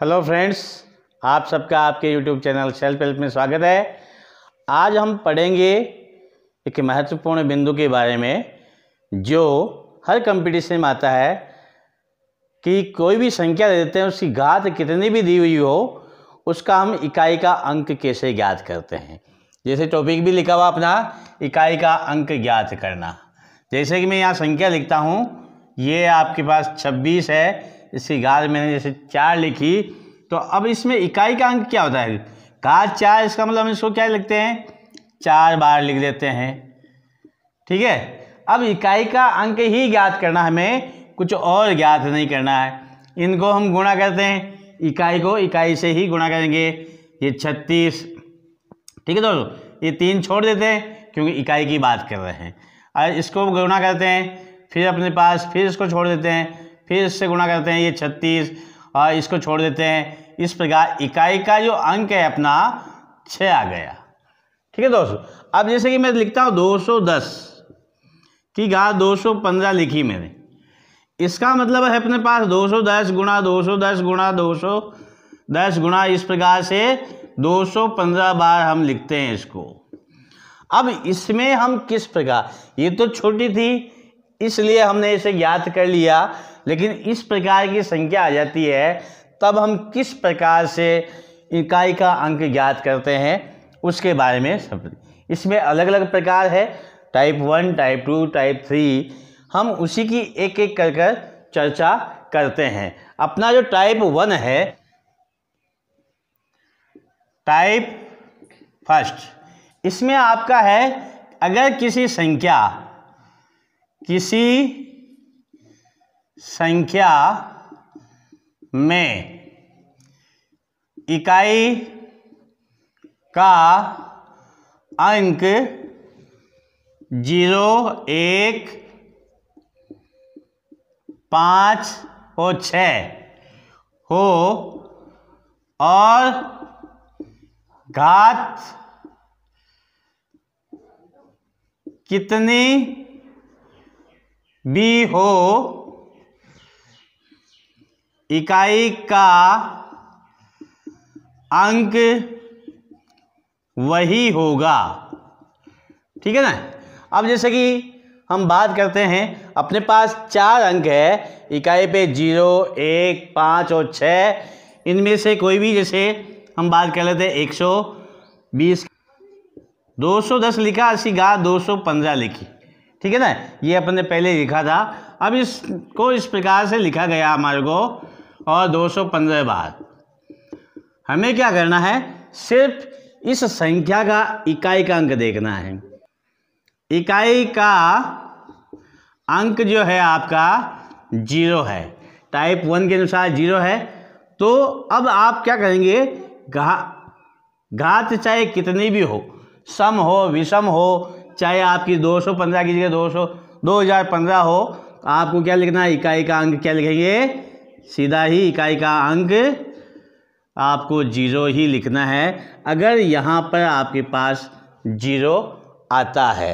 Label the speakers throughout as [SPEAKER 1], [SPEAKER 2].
[SPEAKER 1] hello friends आप सबका आपके यूट्यूब चैनल सेल्फ हेल्प में स्वागत है आज हम पढ़ेंगे एक महत्वपूर्ण बिंदु के बारे में जो हर कंपटीशन में आता है कि कोई भी संख्या दे देते हैं उसकी घात कितनी भी दी हुई हो उसका हम इकाई का अंक कैसे ज्ञात करते हैं जैसे टॉपिक भी लिखा हुआ अपना इकाई का अंक ज्ञात करना जैसे कि मैं यहाँ संख्या लिखता हूँ ये आपके पास छब्बीस है इसकी गाज मैंने जैसे चार लिखी तो अब इसमें इकाई का अंक क्या होता है गाज चार इसका मतलब हम इसको क्या लिखते हैं चार बार लिख देते हैं ठीक है अब इकाई का अंक ही ज्ञात करना हमें कुछ और ज्ञात नहीं करना है इनको हम गुणा करते हैं इकाई को इकाई से ही गुणा करेंगे ये छत्तीस ठीक है दोस्तों ये तीन छोड़ देते हैं क्योंकि इकाई की बात कर रहे हैं और इसको गुणा करते हैं फिर अपने पास फिर इसको छोड़ देते हैं फिर इससे गुणा करते हैं ये छत्तीस और इसको छोड़ देते हैं इस प्रकार इकाई का जो अंक है अपना छ आ गया ठीक है दोस्तों अब जैसे कि मैं लिखता हूँ 210 की घात 215 लिखी मैंने इसका मतलब है अपने पास 210 गुणा दस गुणा दस गुणा इस प्रकार से 215 बार हम लिखते हैं इसको अब इसमें हम किस प्रकार ये तो छोटी थी इसलिए हमने इसे ज्ञात कर लिया लेकिन इस प्रकार की संख्या आ जाती है तब हम किस प्रकार से इकाई का अंक ज्ञात करते हैं उसके बारे में सब इसमें अलग अलग प्रकार है type one type two type three हम उसी की एक एक कर कर चर्चा करते हैं अपना जो टाइप वन है टाइप फर्स्ट इसमें आपका है अगर किसी संख्या किसी संख्या में इकाई का अंक जीरो एक पाँच और छ हो और घात कितनी भी हो इकाई का अंक वही होगा ठीक है ना अब जैसे कि हम बात करते हैं अपने पास चार अंक है इकाई पे जीरो एक पाँच और छः इनमें से कोई भी जैसे हम बात कर लेते हैं एक सौ बीस दो सौ दस लिखा अस्सी गा दो सौ पंद्रह लिखी ठीक है ना ये अपन ने पहले लिखा था अब इसको इस प्रकार से लिखा गया हमारे को और 215 बाद हमें क्या करना है सिर्फ इस संख्या का इकाई का अंक देखना है इकाई का अंक जो है आपका जीरो है टाइप वन के अनुसार जीरो है तो अब आप क्या करेंगे घा घात चाहे कितनी भी हो सम हो विषम हो चाहे आपकी 215 की जगह 200 2015 हो आपको क्या लिखना है इकाई का अंक क्या लिखेंगे सीधा ही इकाई का अंक आपको जीरो ही लिखना है अगर यहाँ पर आपके पास जीरो आता है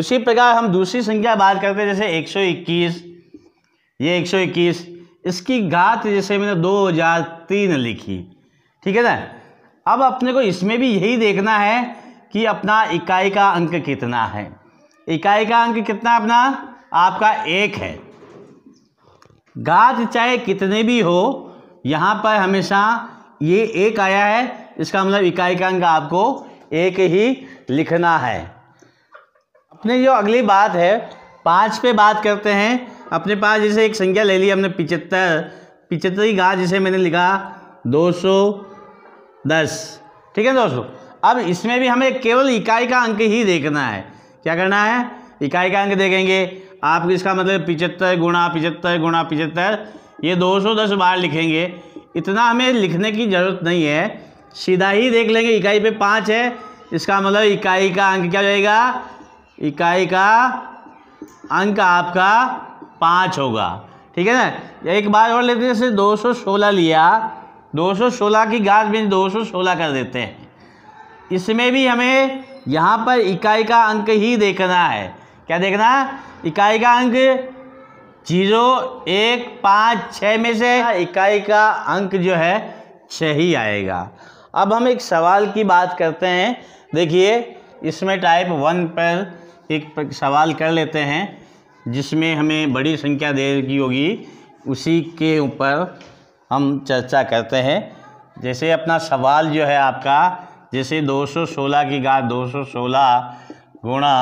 [SPEAKER 1] उसी प्रकार हम दूसरी संख्या बात करते हैं जैसे 121 ये 121 इसकी घात जैसे मैंने 2003 लिखी ठीक है ना अब अपने को इसमें भी यही देखना है कि अपना इकाई का अंक कितना है इकाई का अंक कितना अपना आपका एक है गाज चाहे कितने भी हो यहाँ पर हमेशा ये एक आया है इसका मतलब इकाई का अंक आपको एक ही लिखना है अपने जो अगली बात है पाँच पे बात करते हैं अपने पास जैसे एक संख्या ले ली हमने पिचहत्तर पिचहत्तर गाज जिसे मैंने लिखा दो सौ दस ठीक है दोस्तों अब इसमें भी हमें केवल इकाई का अंक ही देखना है क्या करना है इकाई का अंक देखेंगे आप इसका मतलब पिचहत्तर गुणा पिचहत्तर गुणा पिचहत्तर ये 210 बार लिखेंगे इतना हमें लिखने की ज़रूरत नहीं है सीधा ही देख लेंगे इकाई पे पाँच है इसका मतलब इकाई का अंक क्या जाएगा इकाई का अंक आपका पाँच होगा ठीक है ना एक बार और लेते हैं जैसे सोलह लिया 216 की घात भी 216 कर देते हैं इसमें भी हमें यहाँ पर इकाई का अंक ही देखना है क्या देखना इकाई का अंक जीरो एक पाँच छः में से हाँ, इकाई का अंक जो है छः ही आएगा अब हम एक सवाल की बात करते हैं देखिए इसमें टाइप वन पर एक सवाल कर लेते हैं जिसमें हमें बड़ी संख्या दे रखी होगी उसी के ऊपर हम चर्चा करते हैं जैसे अपना सवाल जो है आपका जैसे 216 की घात 216 सौ गुणा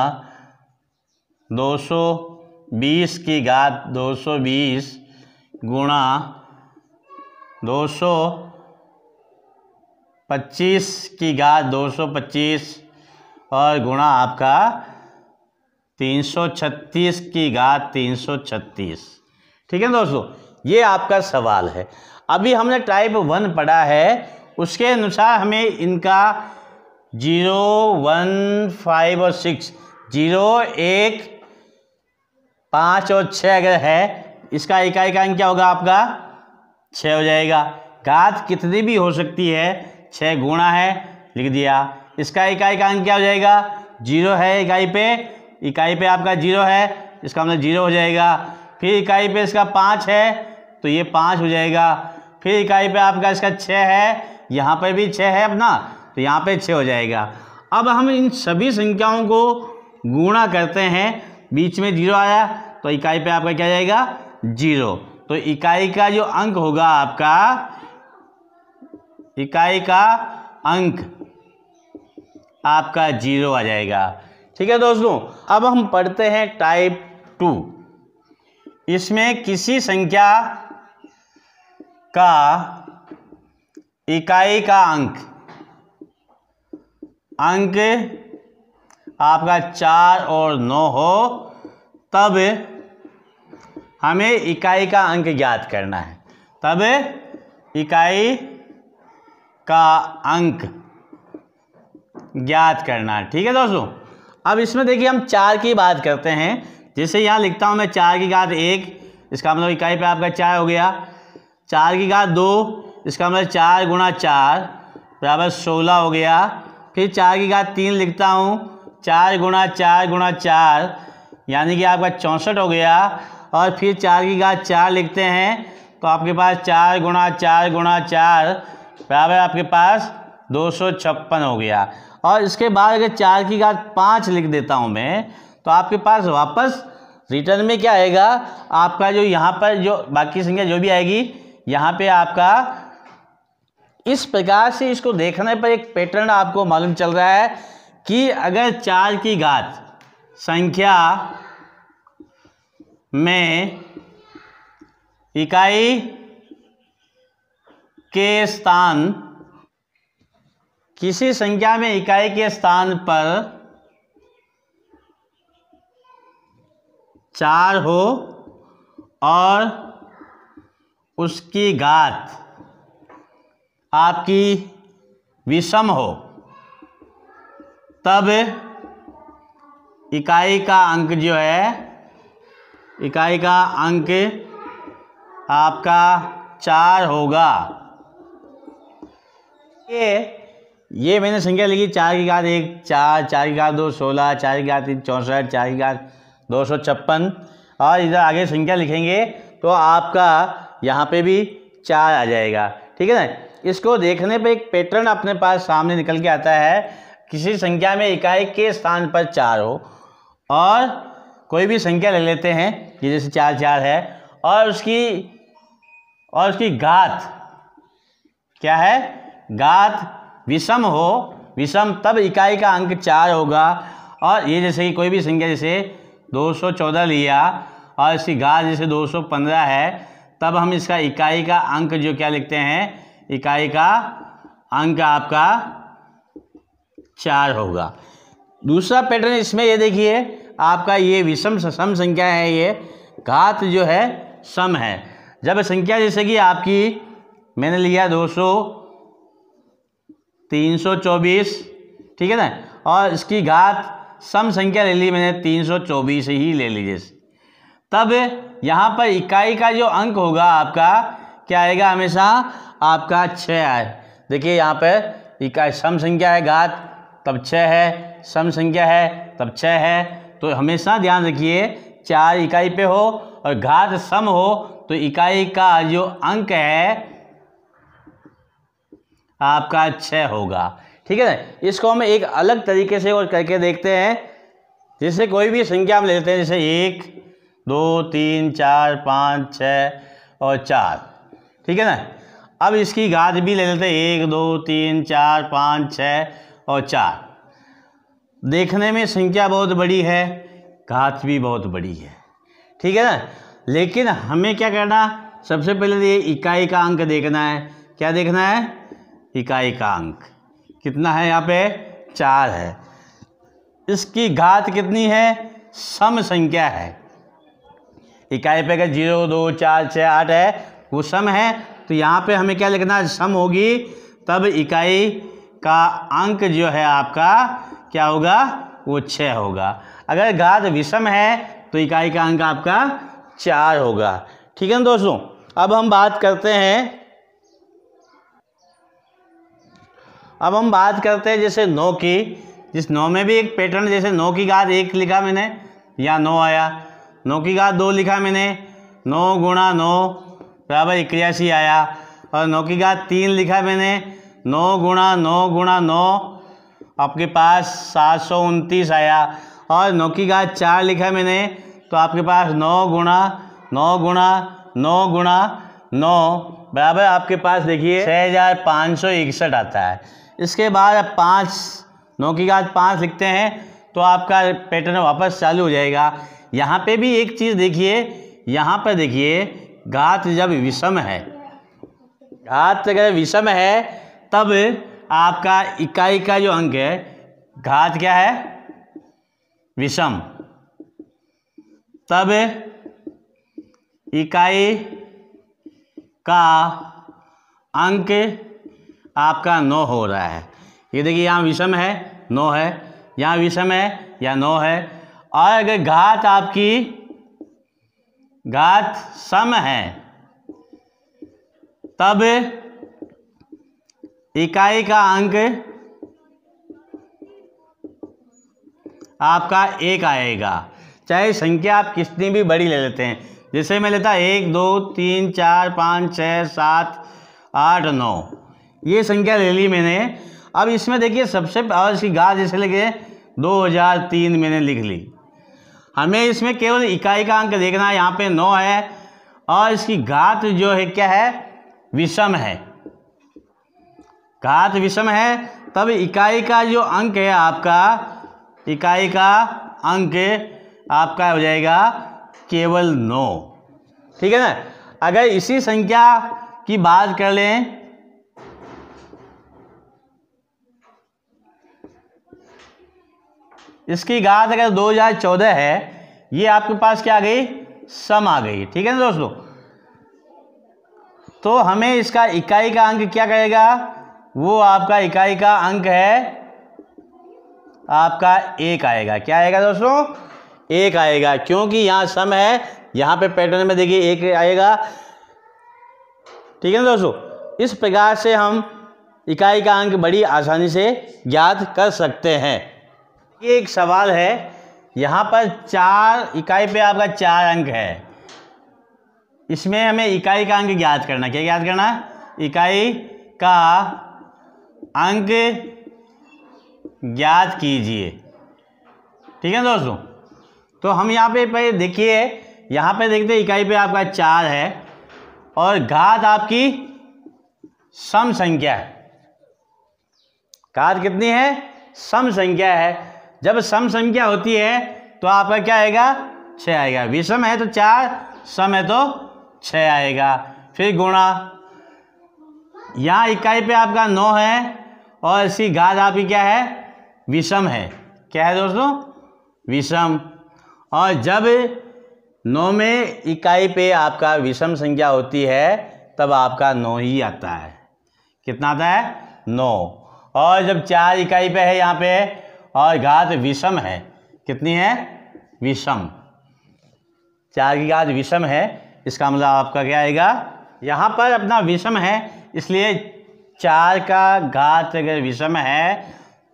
[SPEAKER 1] 220 की घात 220 गुणा दो की घात 225 और गुणा आपका 336 की घात 336 ठीक है दोस्तों ये आपका सवाल है अभी हमने टाइप वन पढ़ा है उसके अनुसार हमें इनका जीरो वन फाइव और सिक्स जीरो एक पाँच और छः अगर है इसका इकाई का अंक क्या होगा आपका छः हो जाएगा घात कितनी भी हो सकती है छः गुणा है लिख दिया इसका इकाई का अंक क्या हो जाएगा जीरो है इकाई पे इकाई पे आपका जीरो है इसका मतलब जीरो हो जाएगा फिर इकाई पे इसका पाँच है तो ये पाँच हो जाएगा फिर इकाई पे आपका इसका छः है यहाँ पर भी छः है अपना तो यहाँ पे छः हो जाएगा अब हम इन सभी संख्याओं को गुणा करते हैं बीच में जीरो आया तो इकाई पे आपका क्या जाएगा जीरो तो इकाई का जो अंक होगा आपका इकाई का अंक आपका जीरो आ जाएगा ठीक है दोस्तों अब हम पढ़ते हैं टाइप टू इसमें किसी संख्या का इकाई का अंक अंक आपका चार और नौ हो तब हमें इकाई का अंक ज्ञात करना है तब इकाई का अंक ज्ञात करना है ठीक है दोस्तों अब इसमें देखिए हम चार की बात करते हैं जैसे यहाँ लिखता हूँ मैं चार की घात एक इसका मतलब इकाई पे आपका चार हो गया चार की घात दो इसका मतलब चार गुणा चार बराबर सोलह हो गया फिर चार की घात तीन लिखता हूँ चार गुणा चार गुणा चार यानी कि आपका चौंसठ हो गया और फिर चार की घात चार लिखते हैं तो आपके पास चार गुणा चार गुणा चार बराबर आपके पास दो सौ छप्पन हो गया और इसके बाद अगर चार की घात पाँच लिख देता हूँ मैं तो आपके पास वापस रिटर्न में क्या आएगा आपका जो यहाँ पर जो बाकी संख्या जो भी आएगी यहाँ पे आपका इस प्रकार से इसको देखने पर एक पैटर्न आपको मालूम चल रहा है कि अगर चार की घात संख्या में इकाई के स्थान किसी संख्या में इकाई के स्थान पर चार हो और उसकी घात आपकी विषम हो तब इकाई का अंक जो है इकाई का अंक आपका चार होगा ये ये मैंने संख्या लिखी चार की घात एक चार चार की घात दो सोलह चार की घात तीन चौंसठ चार की घात दो सौ छप्पन और इधर आगे संख्या लिखेंगे तो आपका यहाँ पे भी चार आ जाएगा ठीक है ना इसको देखने पे एक पैटर्न अपने पास सामने निकल के आता है किसी संख्या में इकाई के स्थान पर चार हो और कोई भी संख्या ले लेते हैं ये जैसे चार चार है और उसकी और उसकी घात क्या है घात विषम हो विषम तब इकाई का अंक चार होगा और ये जैसे कि कोई भी संख्या जैसे 214 लिया और इसकी घात जैसे 215 है तब हम इसका इकाई का अंक जो क्या लिखते हैं इकाई का अंक आपका चार होगा दूसरा पैटर्न इसमें ये देखिए आपका ये विषम सम संख्या है ये घात जो है सम है जब संख्या जैसे कि आपकी मैंने लिया दो सौ तीन सौ चौबीस ठीक है ना और इसकी घात सम संख्या ले ली मैंने तीन सौ चौबीस ही ले लीजिए तब यहाँ पर इकाई का जो अंक होगा आपका क्या आएगा हमेशा आपका छः आए देखिए यहाँ पर इकाई सम संख्या है घात तब छः है सम संख्या है तब छः है तो हमेशा ध्यान रखिए चार इकाई पे हो और घात सम हो तो इकाई का जो अंक है आपका छः होगा ठीक है ना इसको हम एक अलग तरीके से और करके देखते हैं जैसे कोई भी संख्या हम लेते हैं जैसे एक दो तीन चार पाँच छ और चार ठीक है ना अब इसकी घात भी ले लेते हैं एक दो तीन चार पाँच छः और चार देखने में संख्या बहुत बड़ी है घात भी बहुत बड़ी है ठीक है ना लेकिन हमें क्या करना सबसे पहले तो ये इकाई का अंक देखना है क्या देखना है इकाई का अंक कितना है यहाँ पे चार है इसकी घात कितनी है सम संख्या है इकाई पे अगर जीरो दो चार छः आठ है वो सम है तो यहाँ पे हमें क्या लिखना है सम होगी तब इकाई का अंक जो है आपका क्या होगा वो छः होगा अगर घात विषम है तो इकाई का अंक आपका चार होगा ठीक है ना दोस्तों अब हम बात करते हैं अब हम बात करते हैं जैसे नौ की जिस नौ में भी एक पैटर्न जैसे नौ की घात एक लिखा मैंने या नौ आया नौ की घात दो लिखा मैंने नौ गुणा नौ बराबर इक्यासी आया और नौ की घात तीन लिखा मैंने नौ गुणा नौ गुणा नौ आपके पास सात सौ उनतीस आया और नौ की घात चार लिखा मैंने तो आपके पास नौ गुणा नौ गुणा नौ गुणा नौ बराबर आपके पास देखिए छः हज़ार पाँच सौ इकसठ आता है इसके बाद आप पाँच नौ की घात पाँच लिखते हैं तो आपका पैटर्न वापस चालू हो जाएगा यहाँ पे भी एक चीज़ देखिए यहाँ पर देखिए घात जब विषम है घात अगर विषम है तब आपका इकाई का जो अंक है घात क्या है विषम तब इकाई का अंक आपका नौ हो रहा है ये देखिए यहाँ विषम है नौ है यहाँ विषम है या नौ है और अगर घात आपकी घात सम है तब इकाई का अंक आपका एक आएगा चाहे संख्या आप कितनी भी बड़ी ले लेते हैं जैसे मैं लेता एक दो तीन चार पाँच छः सात आठ नौ ये संख्या ले ली मैंने अब इसमें देखिए सबसे और इसकी गा जैसे लेके दो हज़ार तीन मैंने लिख ली हमें इसमें केवल इकाई का अंक देखना है यहाँ पे नौ है और इसकी घात जो है क्या है विषम है घात विषम है तब इकाई का जो अंक है आपका इकाई का अंक आपका हो जाएगा केवल नौ ठीक है ना अगर इसी संख्या की बात कर लें इसकी घात अगर 2014 है ये आपके पास क्या आ गई सम आ गई ठीक है ना दोस्तों तो हमें इसका इकाई का अंक क्या करेगा वो आपका इकाई का अंक है आपका एक आएगा क्या आएगा दोस्तों एक आएगा क्योंकि यहाँ सम है यहाँ पे पैटर्न में देखिए एक आएगा ठीक है ना दोस्तों इस प्रकार से हम इकाई का अंक बड़ी आसानी से ज्ञात कर सकते हैं ये एक सवाल है यहाँ पर चार इकाई पे आपका चार अंक है इसमें हमें इकाई का अंक ज्ञात करना क्या ज्ञात करना इकाई का अंक ज्ञात कीजिए ठीक है दोस्तों तो हम यहाँ पे पहले देखिए यहाँ पे देखते हैं इकाई पे आपका चार है और घात आपकी सम संख्या है घात कितनी है सम संख्या है जब सम संख्या होती है तो आपका क्या आएगा छः आएगा विषम है तो चार सम है तो छः आएगा फिर गुणा यहाँ इकाई पे आपका नौ है और इसकी घात आपकी क्या है विषम है क्या है दोस्तों विषम और जब नौ में इकाई पे आपका विषम संख्या होती है तब आपका नौ ही आता है कितना आता है नौ और जब चार इकाई पे है यहाँ पे और घात विषम है कितनी है विषम चार की घात विषम है इसका मतलब आपका क्या आएगा यहाँ पर अपना विषम है इसलिए चार का घात अगर विषम है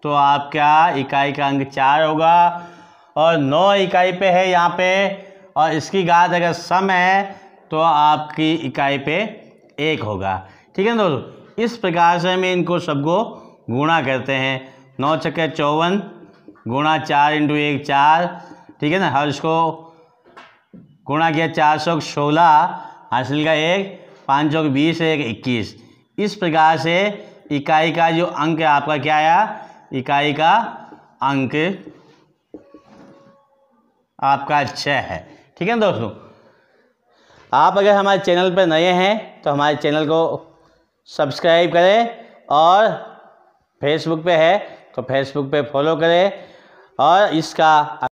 [SPEAKER 1] तो आपका इकाई का अंक चार होगा और नौ इकाई पे है यहाँ पे और इसकी घात अगर सम है तो आपकी इकाई पे एक होगा ठीक है दोस्तों इस प्रकार से हम इनको सबको गुणा करते हैं नौ छक्के चौवन गुणा चार इंटू एक चार ठीक है ना हर इसको गुणा किया चार सौ सोलह हासिल का एक पाँच सौ बीस एक इक्कीस इस प्रकार से इकाई का जो अंक है आपका क्या आया इकाई का अंक आपका छः है ठीक है ना दोस्तों आप अगर हमारे चैनल पर नए हैं तो हमारे चैनल को सब्सक्राइब करें और फेसबुक पे है तो फेसबुक पे फॉलो करें और इसका